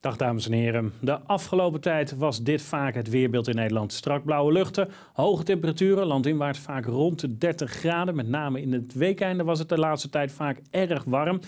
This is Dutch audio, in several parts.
Dag dames en heren. De afgelopen tijd was dit vaak het weerbeeld in Nederland. Strak blauwe luchten, hoge temperaturen, landinwaarts vaak rond de 30 graden. Met name in het weekende was het de laatste tijd vaak erg warm.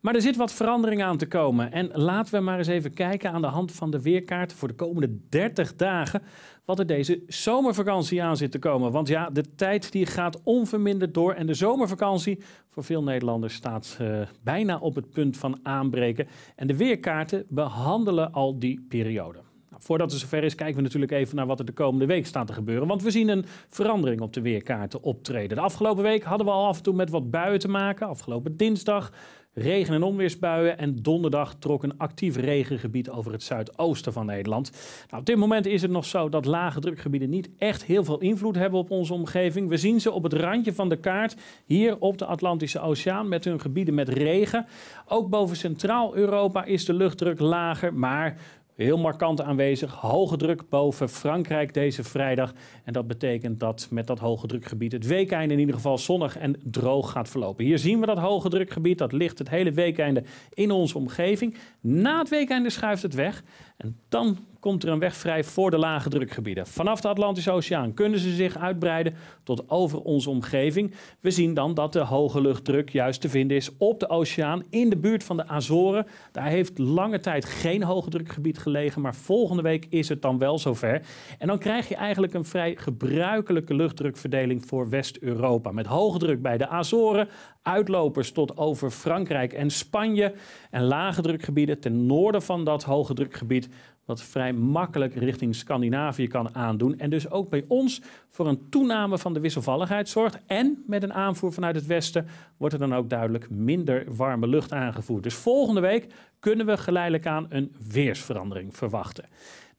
Maar er zit wat verandering aan te komen. En laten we maar eens even kijken aan de hand van de weerkaarten voor de komende 30 dagen. wat er deze zomervakantie aan zit te komen. Want ja, de tijd die gaat onverminderd door. En de zomervakantie voor veel Nederlanders staat eh, bijna op het punt van aanbreken. En de weerkaarten behandelen al die periode. Nou, voordat het zover is, kijken we natuurlijk even naar wat er de komende week staat te gebeuren. Want we zien een verandering op de weerkaarten optreden. De afgelopen week hadden we al af en toe met wat buien te maken. Afgelopen dinsdag regen- en onweersbuien. En donderdag trok een actief regengebied over het zuidoosten van Nederland. Nou, op dit moment is het nog zo dat lage drukgebieden niet echt heel veel invloed hebben op onze omgeving. We zien ze op het randje van de kaart hier op de Atlantische Oceaan met hun gebieden met regen. Ook boven Centraal-Europa is de luchtdruk lager, maar heel markant aanwezig. Hoge druk boven Frankrijk deze vrijdag. En dat betekent dat met dat hoge drukgebied het weekeinde in ieder geval zonnig en droog gaat verlopen. Hier zien we dat hoge drukgebied. Dat ligt het hele weekeinde in onze omgeving. Na het weekeinde schuift het weg. En dan komt er een weg vrij voor de lage drukgebieden. Vanaf de Atlantische Oceaan kunnen ze zich uitbreiden tot over onze omgeving. We zien dan dat de hoge luchtdruk juist te vinden is op de oceaan in de buurt van de Azoren. Daar heeft lange tijd geen hoge drukgebied gelegen, maar volgende week is het dan wel zover. En dan krijg je eigenlijk een vrij gebruikelijke luchtdrukverdeling voor West-Europa. Met hoge druk bij de Azoren, uitlopers tot over Frankrijk en Spanje en lage drukgebieden ten noorden van dat hoge drukgebied wat vrij makkelijk richting Scandinavië kan aandoen. En dus ook bij ons voor een toename van de wisselvalligheid zorgt. En met een aanvoer vanuit het westen wordt er dan ook duidelijk minder warme lucht aangevoerd. Dus volgende week kunnen we geleidelijk aan een weersverandering verwachten.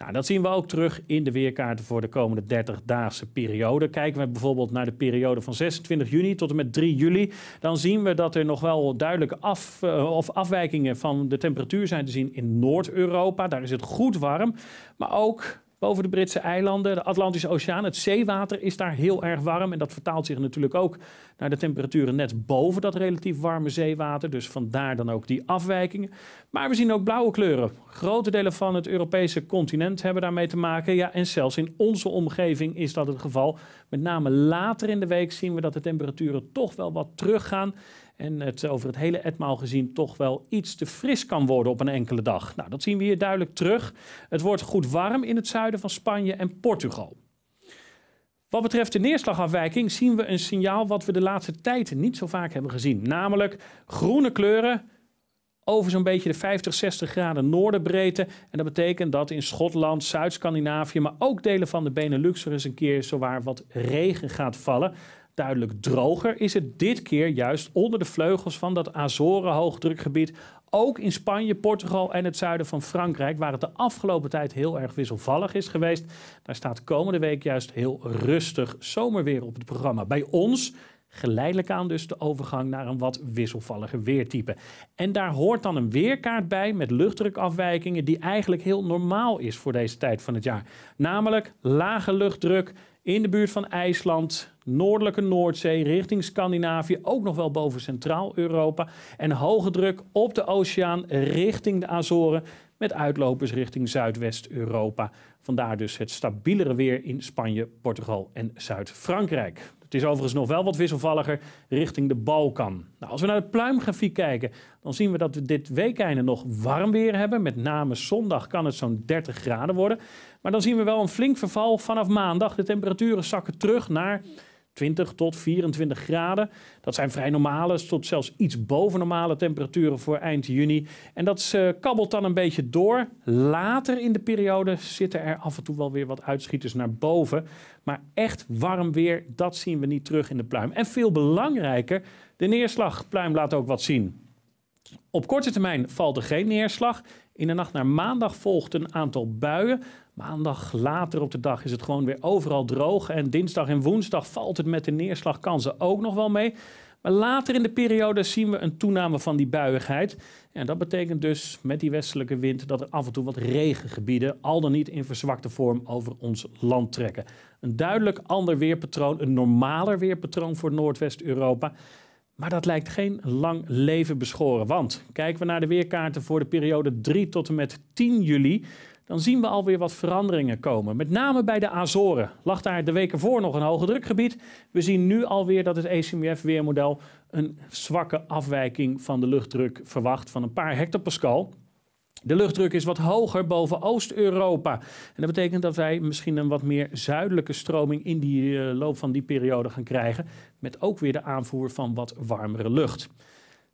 Nou, dat zien we ook terug in de weerkaarten voor de komende 30-daagse periode. Kijken we bijvoorbeeld naar de periode van 26 juni tot en met 3 juli, dan zien we dat er nog wel duidelijke af, eh, of afwijkingen van de temperatuur zijn te zien in Noord-Europa. Daar is het goed warm, maar ook boven de Britse eilanden. De Atlantische Oceaan, het zeewater is daar heel erg warm. En dat vertaalt zich natuurlijk ook naar de temperaturen net boven dat relatief warme zeewater. Dus vandaar dan ook die afwijkingen. Maar we zien ook blauwe kleuren. Grote delen van het Europese continent hebben daarmee te maken. Ja, en zelfs in onze omgeving is dat het geval. Met name later in de week zien we dat de temperaturen toch wel wat teruggaan. En het over het hele etmaal gezien toch wel iets te fris kan worden op een enkele dag. Nou, dat zien we hier duidelijk terug. Het wordt goed warm in het zuiden van Spanje en Portugal. Wat betreft de neerslagafwijking zien we een signaal wat we de laatste tijd niet zo vaak hebben gezien. Namelijk groene kleuren over zo'n beetje de 50, 60 graden noordenbreedte. En dat betekent dat in Schotland, Zuid-Scandinavië, maar ook delen van de Benelux er eens een keer zowaar wat regen gaat vallen duidelijk droger, is het dit keer juist onder de vleugels van dat Azoren hoogdrukgebied. Ook in Spanje, Portugal en het zuiden van Frankrijk, waar het de afgelopen tijd heel erg wisselvallig is geweest. Daar staat komende week juist heel rustig zomerweer op het programma. Bij ons geleidelijk aan dus de overgang naar een wat wisselvalliger weertype. En daar hoort dan een weerkaart bij met luchtdrukafwijkingen die eigenlijk heel normaal is voor deze tijd van het jaar. Namelijk lage luchtdruk in de buurt van IJsland, noordelijke Noordzee richting Scandinavië, ook nog wel boven Centraal-Europa. En hoge druk op de oceaan richting de Azoren met uitlopers richting Zuidwest-Europa. Vandaar dus het stabielere weer in Spanje, Portugal en Zuid-Frankrijk. Het is overigens nog wel wat wisselvalliger richting de Balkan. Nou, als we naar de pluimgrafiek kijken, dan zien we dat we dit weekeinde nog warm weer hebben. Met name zondag kan het zo'n 30 graden worden. Maar dan zien we wel een flink verval vanaf maandag. De temperaturen zakken terug naar 20 tot 24 graden. Dat zijn vrij normale, tot zelfs iets boven normale temperaturen voor eind juni. En dat eh, kabbelt dan een beetje door. Later in de periode zitten er af en toe wel weer wat uitschieters naar boven. Maar echt warm weer, dat zien we niet terug in de pluim. En veel belangrijker, de neerslagpluim laat ook wat zien. Op korte termijn valt er geen neerslag. In de nacht naar maandag volgt een aantal buien. Maandag later op de dag is het gewoon weer overal droog. En dinsdag en woensdag valt het met de neerslagkansen ook nog wel mee. Maar later in de periode zien we een toename van die buiigheid. En dat betekent dus met die westelijke wind dat er af en toe wat regengebieden, al dan niet in verzwakte vorm, over ons land trekken. Een duidelijk ander weerpatroon, een normaler weerpatroon voor Noordwest-Europa. Maar dat lijkt geen lang leven beschoren. Want kijken we naar de weerkaarten voor de periode 3 tot en met 10 juli. Dan zien we alweer wat veranderingen komen. Met name bij de Azoren. Lag daar de weken voor nog een hoge drukgebied. We zien nu alweer dat het ECMWF weermodel een zwakke afwijking van de luchtdruk verwacht van een paar hectopascal. De luchtdruk is wat hoger boven Oost-Europa. En dat betekent dat wij misschien een wat meer zuidelijke stroming in die eh, loop van die periode gaan krijgen. Met ook weer de aanvoer van wat warmere lucht.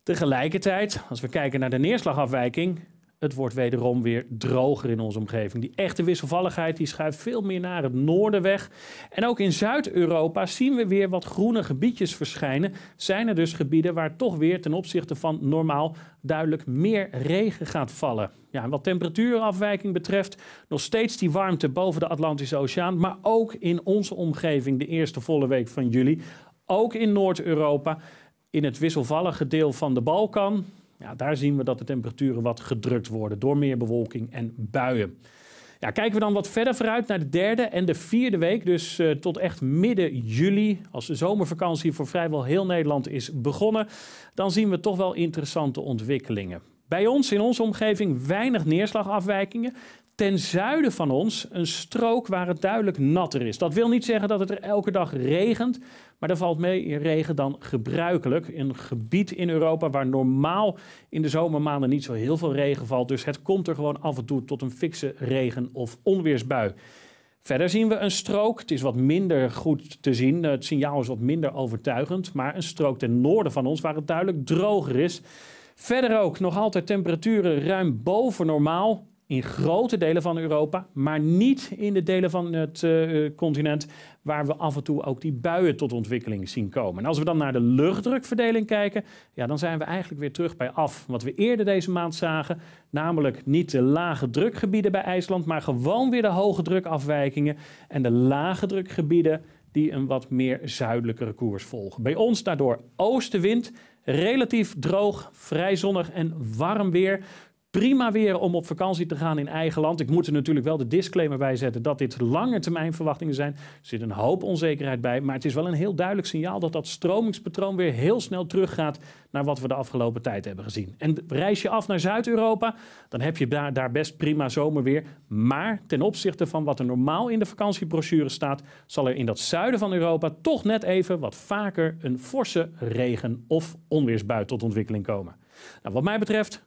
Tegelijkertijd, als we kijken naar de neerslagafwijking, het wordt wederom weer droger in onze omgeving. Die echte wisselvalligheid die schuift veel meer naar het noorden weg. En ook in Zuid-Europa zien we weer wat groene gebiedjes verschijnen. Zijn er dus gebieden waar toch weer ten opzichte van normaal duidelijk meer regen gaat vallen. Ja, en wat temperatuurafwijking betreft, nog steeds die warmte boven de Atlantische Oceaan. Maar ook in onze omgeving de eerste volle week van juli. Ook in Noord-Europa. In het wisselvallige deel van de Balkan, ja, daar zien we dat de temperaturen wat gedrukt worden door meer bewolking en buien. Ja, kijken we dan wat verder vooruit naar de derde en de vierde week, dus eh, tot echt midden juli, als de zomervakantie voor vrijwel heel Nederland is begonnen, dan zien we toch wel interessante ontwikkelingen. Bij ons in onze omgeving weinig neerslagafwijkingen ten zuiden van ons een strook waar het duidelijk natter is. Dat wil niet zeggen dat het er elke dag regent, maar er valt meer regen dan gebruikelijk. Een gebied in Europa waar normaal in de zomermaanden niet zo heel veel regen valt. Dus het komt er gewoon af en toe tot een fikse regen- of onweersbui. Verder zien we een strook. Het is wat minder goed te zien. Het signaal is wat minder overtuigend. Maar een strook ten noorden van ons waar het duidelijk droger is. Verder ook nog altijd temperaturen ruim boven normaal in grote delen van Europa, maar niet in de delen van het eh, eh, continent waar we af en toe ook die buien tot ontwikkeling zien komen. En als we dan naar de luchtdrukverdeling kijken, ja, dan zijn we eigenlijk weer terug bij af. Wat we eerder deze maand zagen, namelijk niet de lage drukgebieden bij IJsland, maar gewoon weer de hoge drukafwijkingen en de lage drukgebieden die een wat meer zuidelijkere koers volgen. Bij ons daardoor oostenwind, relatief droog, vrij zonnig en warm weer prima weer om op vakantie te gaan in eigen land. Ik moet er natuurlijk wel de disclaimer bij zetten dat dit lange termijn verwachtingen zijn. Er zit een hoop onzekerheid bij, maar het is wel een heel duidelijk signaal dat dat stromingspatroon weer heel snel teruggaat naar wat we de afgelopen tijd hebben gezien. En reis je af naar Zuid-Europa, dan heb je daar, daar best prima zomerweer. Maar ten opzichte van wat er normaal in de vakantiebrochure staat, zal er in dat zuiden van Europa toch net even wat vaker een forse regen- of onweersbui tot ontwikkeling komen. Nou, wat mij betreft